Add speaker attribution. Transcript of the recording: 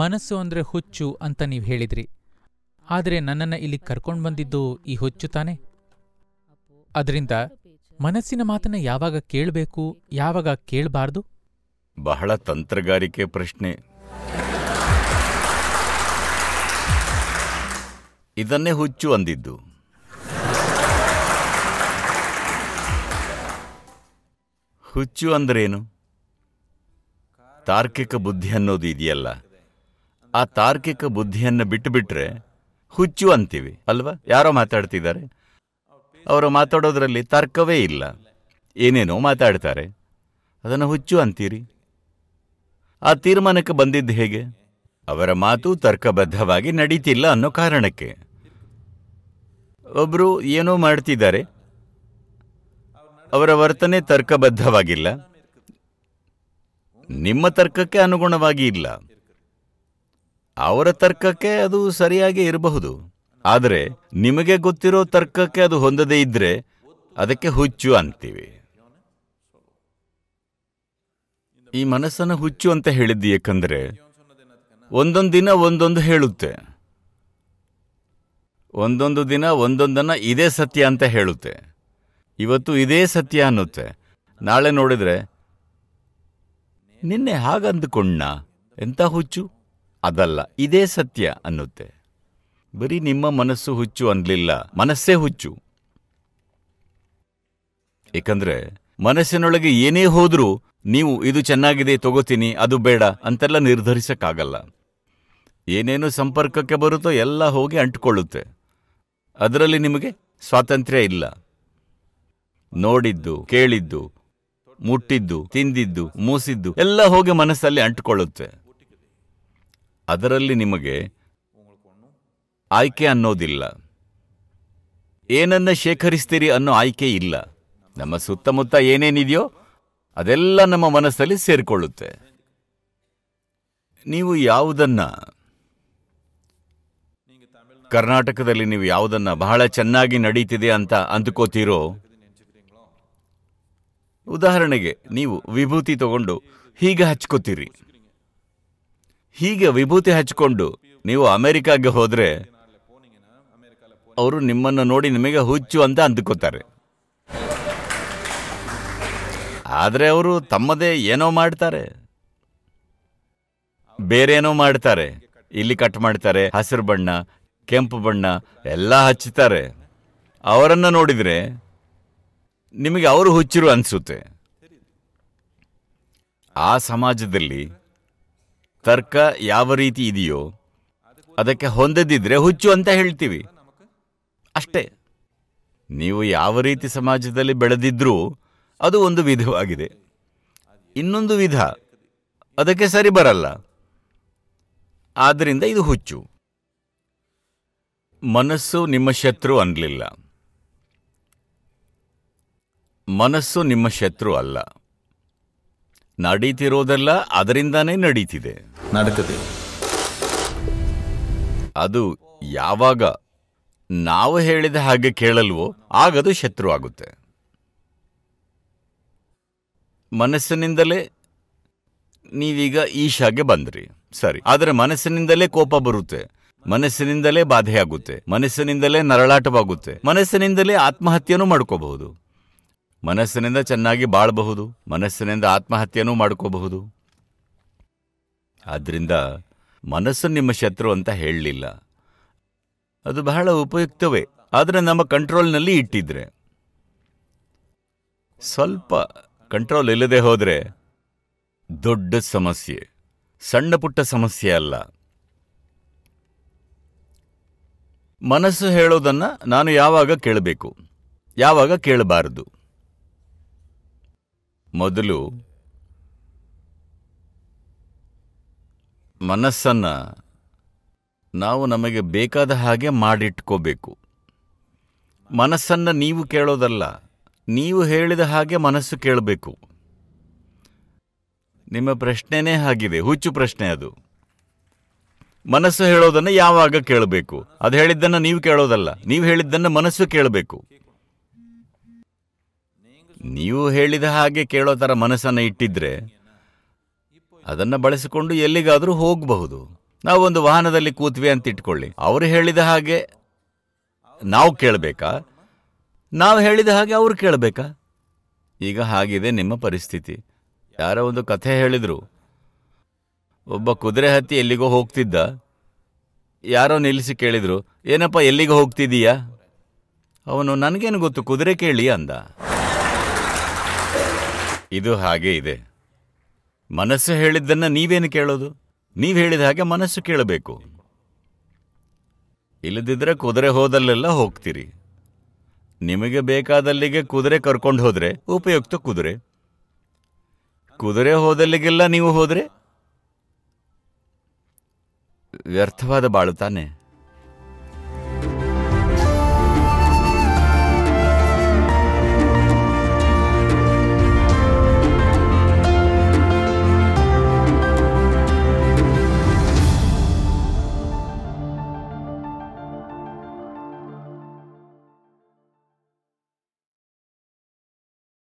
Speaker 1: ಮನಸ್ಸು ಅಂದ್ರೆ ಹುಚ್ಚು ಅಂತ ನೀವು ಹೇಳಿದ್ರಿ ಆದರೆ ನನ್ನನ್ನು ಇಲ್ಲಿ ಕರ್ಕೊಂಡು ಬಂದಿದ್ದು ಈ ಹುಚ್ಚು ತಾನೆ ಅದರಿಂದ ಮನಸ್ಸಿನ ಮಾತನ್ನ ಯಾವಾಗ ಕೇಳಬೇಕು ಯಾವಾಗ ಕೇಳಬಾರ್ದು ಬಹಳ ತಂತ್ರಗಾರಿಕೆ ಪ್ರಶ್ನೆ ಇದನ್ನೇ ಹುಚ್ಚು ಅಂದಿದ್ದು ಹುಚ್ಚು ಅಂದ್ರೇನು ತಾರ್ಕಿಕ ಬುದ್ಧಿ ಅನ್ನೋದು ಇದೆಯಲ್ಲ ಆ ತಾರ್ಕಿಕ ಬುದ್ಧಿಯನ್ನು ಬಿಟ್ಟುಬಿಟ್ರೆ ಹುಚ್ಚು ಅಂತೀವಿ ಅಲ್ವಾ ಯಾರೋ ಮಾತಾಡ್ತಿದ್ದಾರೆ ಅವರು ಮಾತಾಡೋದ್ರಲ್ಲಿ ತರ್ಕವೇ ಇಲ್ಲ ಏನೇನೋ ಮಾತಾಡ್ತಾರೆ ಅದನ್ನು ಹುಚ್ಚು ಅಂತೀರಿ ಆ ತೀರ್ಮಾನಕ್ಕೆ ಬಂದಿದ್ದು ಹೇಗೆ ಅವರ ಮಾತು ತರ್ಕಬದ್ಧವಾಗಿ ನಡೀತಿಲ್ಲ ಅನ್ನೋ ಕಾರಣಕ್ಕೆ ಒಬ್ಬರು ಏನೋ ಮಾಡ್ತಿದ್ದಾರೆ ಅವರ ವರ್ತನೆ ತರ್ಕಬದ್ಧವಾಗಿಲ್ಲ ನಿಮ್ಮ ತರ್ಕಕ್ಕೆ ಅನುಗುಣವಾಗಿ ಇಲ್ಲ ಅವರ ತರ್ಕಕ್ಕೆ ಅದು ಸರಿಯಾಗಿ ಇರಬಹುದು ಆದರೆ ನಿಮಗೆ ಗೊತ್ತಿರೋ ತರ್ಕಕ್ಕೆ ಅದು ಹೊಂದದೇ ಇದ್ರೆ ಅದಕ್ಕೆ ಹುಚ್ಚು ಅಂತೀವಿ ಈ ಮನಸ್ಸನ್ನ ಹುಚ್ಚು ಅಂತ ಹೇಳಿದ್ದು ಯಾಕಂದ್ರೆ ಒಂದೊಂದು ದಿನ ಒಂದೊಂದು ಹೇಳುತ್ತೆ ಒಂದೊಂದು ದಿನ ಒಂದೊಂದನ್ನ ಇದೇ ಸತ್ಯ ಅಂತ ಹೇಳುತ್ತೆ ಇವತ್ತು ಇದೇ ಸತ್ಯ ಅನ್ನುತ್ತೆ ನಾಳೆ ನೋಡಿದ್ರೆ ನಿನ್ನೆ ಹಾಗಂದುಕೊಂಡ ಎಂತ ಹುಚ್ಚು ಅದಲ್ಲ ಇದೇ ಸತ್ಯ ಅನ್ನುತ್ತೆ ಬರೀ ನಿಮ್ಮ ಮನಸ್ಸು ಹುಚ್ಚು ಅನ್ಲಿಲ್ಲ ಮನಸ್ಸೇ ಹುಚ್ಚು ಏಕಂದ್ರೆ ಮನಸ್ಸಿನೊಳಗೆ ಏನೇ ಹೋದ್ರೂ ನೀವು ಇದು ಚೆನ್ನಾಗಿದೆ ತಗೋತೀನಿ ಅದು ಬೇಡ ಅಂತೆಲ್ಲ ನಿರ್ಧರಿಸಕ್ಕಾಗಲ್ಲ ಏನೇನು ಸಂಪರ್ಕಕ್ಕೆ ಬರುತ್ತೋ ಎಲ್ಲ ಹೋಗಿ ಅಂಟ್ಕೊಳ್ಳುತ್ತೆ ಅದರಲ್ಲಿ ನಿಮಗೆ ಸ್ವಾತಂತ್ರ್ಯ ಇಲ್ಲ ನೋಡಿದ್ದು ಕೇಳಿದ್ದು ಮುಟ್ಟಿದ್ದು ತಿಂದಿದ್ದು ಮೂಸಿದ್ದು ಎಲ್ಲ ಹೋಗಿ ಮನಸ್ಸಲ್ಲಿ ಅಂಟ್ಕೊಳ್ಳುತ್ತೆ ಅದರಲ್ಲಿ ನಿಮಗೆ ಆಯ್ಕೆ ಅನ್ನೋದಿಲ್ಲ ಏನನ್ನ ಶೇಖರಿಸ್ತೀರಿ ಅನ್ನೋ ಆಯ್ಕೆ ಇಲ್ಲ ನಮ್ಮ ಸುತ್ತಮುತ್ತ ಏನೇನಿದೆಯೋ ಅದೆಲ್ಲ ನಮ್ಮ ಮನಸ್ಸಲ್ಲಿ ಸೇರಿಕೊಳ್ಳುತ್ತೆ ನೀವು ಯಾವುದನ್ನ ಕರ್ನಾಟಕದಲ್ಲಿ ನೀವು ಯಾವುದನ್ನ ಬಹಳ ಚೆನ್ನಾಗಿ ನಡೀತಿದೆ ಅಂತ ಅಂದುಕೋತೀರೋ ಉದಾಹರಣೆಗೆ ನೀವು ವಿಭೂತಿ ತಗೊಂಡು ಹೀಗೆ ಹಚ್ಕೋತೀರಿ ಹೀಗೆ ವಿಭೂತಿ ಹಚ್ಕೊಂಡು ನೀವು ಅಮೆರಿಕಾಗೆ ಹೋದ್ರೆ ಅವರು ನಿಮ್ಮನ್ನು ನೋಡಿ ನಿಮಗೆ ಹುಚ್ಚು ಅಂತ ಅಂದುಕೊತಾರೆ ಆದರೆ ಅವರು ತಮ್ಮದೇ ಏನೋ ಮಾಡ್ತಾರೆ ಬೇರೇನೋ ಮಾಡ್ತಾರೆ ಇಲ್ಲಿ ಕಟ್ ಮಾಡ್ತಾರೆ ಹಸಿರು ಬಣ್ಣ ಕೆಂಪು ಬಣ್ಣ ಎಲ್ಲ ಹಚ್ಚುತ್ತಾರೆ ಅವರನ್ನು ನೋಡಿದರೆ ನಿಮಗೆ ಅವರು ಹುಚ್ಚಿರು ಅನಿಸುತ್ತೆ ಆ ಸಮಾಜದಲ್ಲಿ ತರ್ಕ ಯಾವ ರೀತಿ ಇದೆಯೋ ಅದಕ್ಕೆ ಹೊಂದದಿದ್ರೆ ಹುಚ್ಚು ಅಂತ ಹೇಳ್ತೀವಿ ಅಷ್ಟೇ ನೀವು ಯಾವ ರೀತಿ ಸಮಾಜದಲ್ಲಿ ಬೆಳೆದಿದ್ರೂ ಅದು ಒಂದು ವಿಧವಾಗಿದೆ ಇನ್ನೊಂದು ವಿಧ ಅದಕ್ಕೆ ಸರಿ ಬರಲ್ಲ ಆದ್ದರಿಂದ ಇದು ಹುಚ್ಚು ಮನಸ್ಸು ನಿಮ್ಮ ಶತ್ರು ಅನ್ನಲಿಲ್ಲ ಮನಸ್ಸು ನಿಮ್ಮ ಶತ್ರು ಅಲ್ಲ ನಡೀತಿರೋದೆಲ್ಲ ಅದರಿಂದಾನೇ ನಡೀತಿದೆ ಅದು ಯಾವಾಗ ನಾವು ಹೇಳಿದ ಹಾಗೆ ಕೇಳಲ್ವೋ ಆಗದು ಶತ್ರು ಆಗುತ್ತೆ ಮನಸ್ಸಿನಿಂದಲೇ ನೀವೀಗ ಈಶಾಗೆ ಬಂದ್ರಿ ಸರಿ ಆದರೆ ಮನಸ್ಸಿನಿಂದಲೇ ಕೋಪ ಬರುತ್ತೆ ಮನಸ್ಸಿನಿಂದಲೇ ಬಾಧೆಯಾಗುತ್ತೆ ಮನಸ್ಸಿನಿಂದಲೇ ನರಳಾಟವಾಗುತ್ತೆ ಮನಸ್ಸಿನಿಂದಲೇ ಆತ್ಮಹತ್ಯೆನೂ ಮಾಡ್ಕೋಬಹುದು ಮನಸ್ಸಿನಿಂದ ಚೆನ್ನಾಗಿ ಬಾಳಬಹುದು ಮನಸ್ಸಿನಿಂದ ಆತ್ಮಹತ್ಯೆನೂ ಮಾಡ್ಕೋಬಹುದು ಆದ್ರಿಂದ ಮನಸ್ಸು ನಿಮ್ಮ ಶತ್ರು ಅಂತ ಹೇಳಲಿಲ್ಲ ಅದು ಬಹಳ ಉಪಯುಕ್ತವೇ ಆದರೆ ನಮ್ಮ ಕಂಟ್ರೋಲ್ನಲ್ಲಿ ಇಟ್ಟಿದ್ರೆ ಸ್ವಲ್ಪ ಕಂಟ್ರೋಲ್ ಇಲ್ಲದೆ ಹೋದರೆ ದೊಡ್ಡ ಸಮಸ್ಯೆ ಸಣ್ಣ ಪುಟ್ಟ ಸಮಸ್ಯೆ ಅಲ್ಲ ಮನಸ್ಸು ಹೇಳೋದನ್ನ ನಾನು ಯಾವಾಗ ಕೇಳಬೇಕು ಯಾವಾಗ ಕೇಳಬಾರದು ಮೊದಲು ಮನಸ್ಸನ್ನು ನಾವು ನಮಗೆ ಬೇಕಾದ ಹಾಗೆ ಮಾಡಿಟ್ಕೋಬೇಕು ಮನಸ್ಸನ್ನು ನೀವು ಕೇಳೋದಲ್ಲ ನೀವು ಹೇಳಿದ ಹಾಗೆ ಮನಸ್ಸು ಕೇಳಬೇಕು ನಿಮ್ಮ ಪ್ರಶ್ನೆನೇ ಆಗಿದೆ ಹುಚ್ಚು ಪ್ರಶ್ನೆ ಅದು ಮನಸ್ಸು ಹೇಳೋದನ್ನು ಯಾವಾಗ ಕೇಳಬೇಕು ಅದು ಹೇಳಿದ್ದನ್ನು ನೀವು ಕೇಳೋದಲ್ಲ ನೀವು ಹೇಳಿದ್ದನ್ನು ಮನಸ್ಸು ಕೇಳಬೇಕು ನೀವು ಹೇಳಿದ ಹಾಗೆ ಕೇಳೋ ಥರ ಮನಸ್ಸನ್ನು ಇಟ್ಟಿದ್ರೆ ಅದನ್ನು ಬಳಸಿಕೊಂಡು ಎಲ್ಲಿಗಾದರೂ ಹೋಗಬಹುದು ನಾವೊಂದು ವಾಹನದಲ್ಲಿ ಕೂತ್ವಿ ಅಂತ ಇಟ್ಕೊಳ್ಳಿ ಅವರು ಹೇಳಿದ ಹಾಗೆ ನಾವು ಕೇಳಬೇಕಾ ನಾವು ಹೇಳಿದ ಹಾಗೆ ಅವರು ಕೇಳಬೇಕಾ ಈಗ ಹಾಗಿದೆ ನಿಮ್ಮ ಪರಿಸ್ಥಿತಿ ಯಾರೋ ಒಂದು ಕಥೆ ಹೇಳಿದರು ಒಬ್ಬ ಕುದುರೆ ಹತ್ತಿ ಎಲ್ಲಿಗೋ ಹೋಗ್ತಿದ್ದ ಯಾರೋ ನಿಲ್ಲಿಸಿ ಕೇಳಿದರು ಏನಪ್ಪ ಎಲ್ಲಿಗೆ ಹೋಗ್ತಿದ್ದೀಯಾ ಅವನು ನನಗೇನು ಗೊತ್ತು ಕುದುರೆ ಕೇಳಿ ಅಂದ ಇದು ಹಾಗೆ ಇದೆ ಮನಸ್ಸು ಹೇಳಿದ್ದನ್ನ ನೀವೇನು ಕೇಳೋದು ನೀವು ಹೇಳಿದ ಹಾಗೆ ಮನಸ್ಸು ಕೇಳಬೇಕು ಇಲ್ಲದಿದ್ದರೆ ಕುದುರೆ ಹೋದಲ್ಲೆಲ್ಲ ಹೋಗ್ತೀರಿ ನಿಮಗೆ ಬೇಕಾದಲ್ಲಿಗೆ ಕುದುರೆ ಕರ್ಕೊಂಡು ಹೋದ್ರೆ ಉಪಯುಕ್ತ ಕುದುರೆ ಕುದುರೆ ಹೋದಲ್ಲಿಗೆಲ್ಲ ನೀವು ಹೋದರೆ ವ್ಯರ್ಥವಾದ ಬಾಳು ತಾನೆ